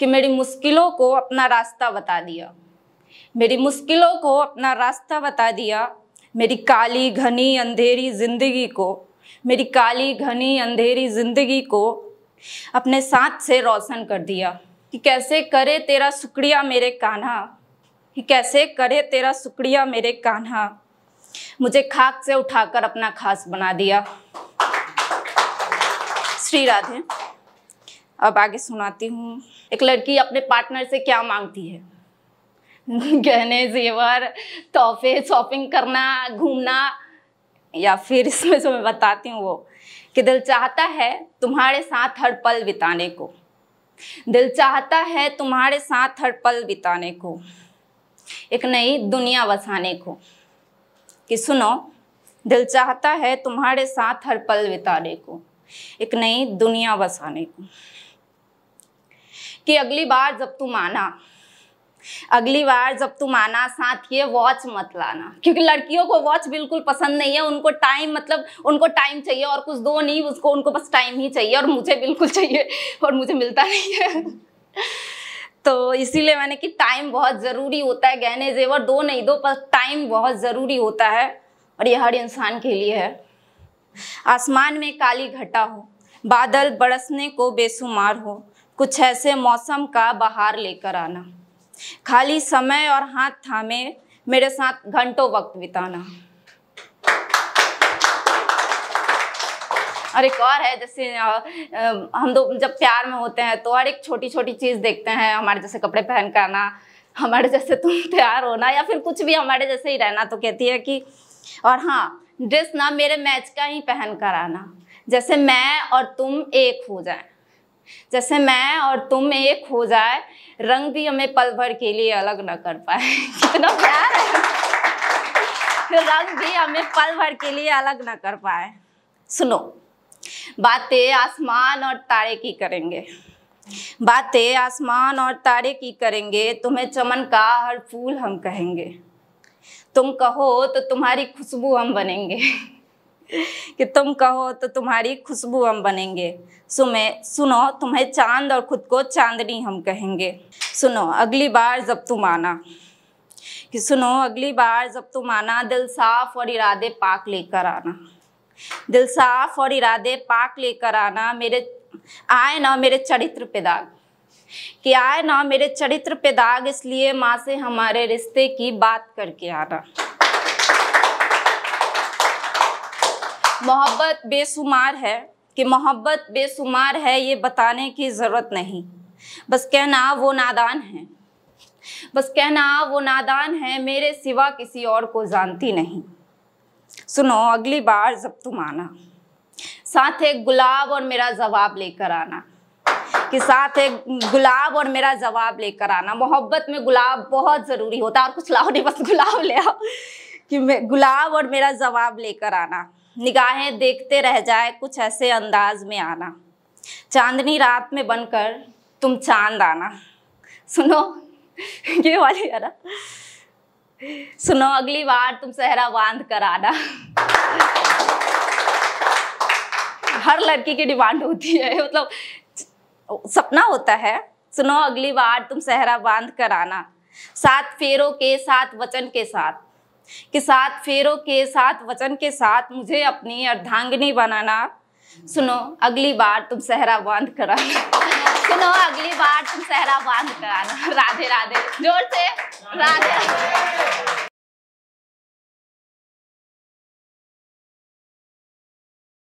कि मेरी मुश्किलों को अपना रास्ता बता दिया मेरी मुश्किलों को अपना रास्ता बता दिया मेरी काली घनी अंधेरी ज़िंदगी को मेरी काली घनी अंधेरी ज़िंदगी को अपने साथ से रोशन कर दिया कि कैसे करे तेरा शुक्रिया मेरे कान्हा कि कैसे करे तेरा शुक्रिया मेरे कान्हा मुझे खाक से उठाकर अपना खास बना दिया श्री राधे अब आगे सुनाती हूँ एक लड़की अपने पार्टनर से क्या मांगती है गहने जेवर तोहफे शॉपिंग करना घूमना या फिर इसमें से मैं बताती हूँ वो कि दिल चाहता है तुम्हारे साथ हर पल बिताने को दिल चाहता है तुम्हारे साथ हर पल बिताने को एक नई दुनिया बसाने को कि सुनो दिल चाहता है तुम्हारे साथ हर पल बिताने को एक नई दुनिया बसाने को कि अगली बार जब तुम आना अगली बार जब तुम आना साथ ये वॉच मत लाना क्योंकि लड़कियों को वॉच बिल्कुल पसंद नहीं है उनको टाइम मतलब उनको टाइम चाहिए और कुछ दो नहीं उसको उनको बस टाइम ही चाहिए और मुझे बिल्कुल चाहिए और मुझे मिलता नहीं है तो इसीलिए मैंने कि टाइम बहुत ज़रूरी होता है गहने जेवर दो नहीं दो पर टाइम बहुत ज़रूरी होता है और यह हर इंसान के लिए है आसमान में काली घटा हो बादल बरसने को बेसुमार हो कुछ ऐसे मौसम का बहार लेकर आना खाली समय और हाथ थामे मेरे साथ घंटों वक्त बिताना और एक और है जैसे हम दो जब प्यार में होते हैं तो हर एक छोटी छोटी चीज़ देखते हैं हमारे जैसे कपड़े पहन कर आना हमारे जैसे तुम प्यार होना या फिर कुछ भी हमारे जैसे ही रहना तो कहती है कि और हाँ ड्रेस ना मेरे मैच का ही पहन कर आना जैसे मैं और तुम एक हो जाएं जैसे मैं और तुम एक हो जाए रंग भी हमें पल भर के लिए अलग ना कर पाए कितना प्यार है रंग भी हमें पल भर के लिए अलग ना कर पाए सुनो बातें आसमान और तारे की करेंगे बातें आसमान और तारे की करेंगे तुम्हें चमन का हर फूल हम कहेंगे तुम कहो तो तुम्हारी खुशबू हम बनेंगे कि तुम कहो तो तुम्हारी खुशबू हम बनेंगे सुमे सुनो तुम्हें चांद और खुद को चांदनी हम कहेंगे सुनो अगली बार जब तुम आना कि सुनो अगली बार जब तुम आना दिल साफ और इरादे पाक लेकर आना दिल साफ और इरादे पाक लेकर आना मेरे आए ना मेरे चरित्र पे दाग कि आए ना मेरे चरित्र पे दाग इसलिए माँ से हमारे रिश्ते की बात करके आना मोहब्बत बेशुमार है कि मोहब्बत बेशुमार है ये बताने की ज़रूरत नहीं बस कहना वो नादान है बस कहना वो नादान है मेरे सिवा किसी और को जानती नहीं सुनो अगली बार जब तुम आना साथ एक गुलाब और मेरा जवाब लेकर आना कि साथ एक गुलाब और मेरा जवाब लेकर आना मोहब्बत में गुलाब बहुत ज़रूरी होता है और कुछ लाओ नहीं बस गुलाब ले आओ कि मैं गुलाब और मेरा जवाब लेकर आना निगाहें देखते रह जाए कुछ ऐसे अंदाज में आना चांदनी रात में बनकर तुम चांद आना सुनो ये वाली यारा सुनो अगली बार तुम सहरा बांध कर आना हर लड़की की डिमांड होती है मतलब सपना होता है सुनो अगली बार तुम सहरा बांध कर आना सात फेरों के साथ वचन के साथ के साथ फेरों के साथ वचन के साथ मुझे अपनी अर्धांगिनी बनाना सुनो अगली बार तुम सहरा बांध कराना सुनो अगली बार तुम सहरा बांध कराना राधे राधे जोर से राधे राधे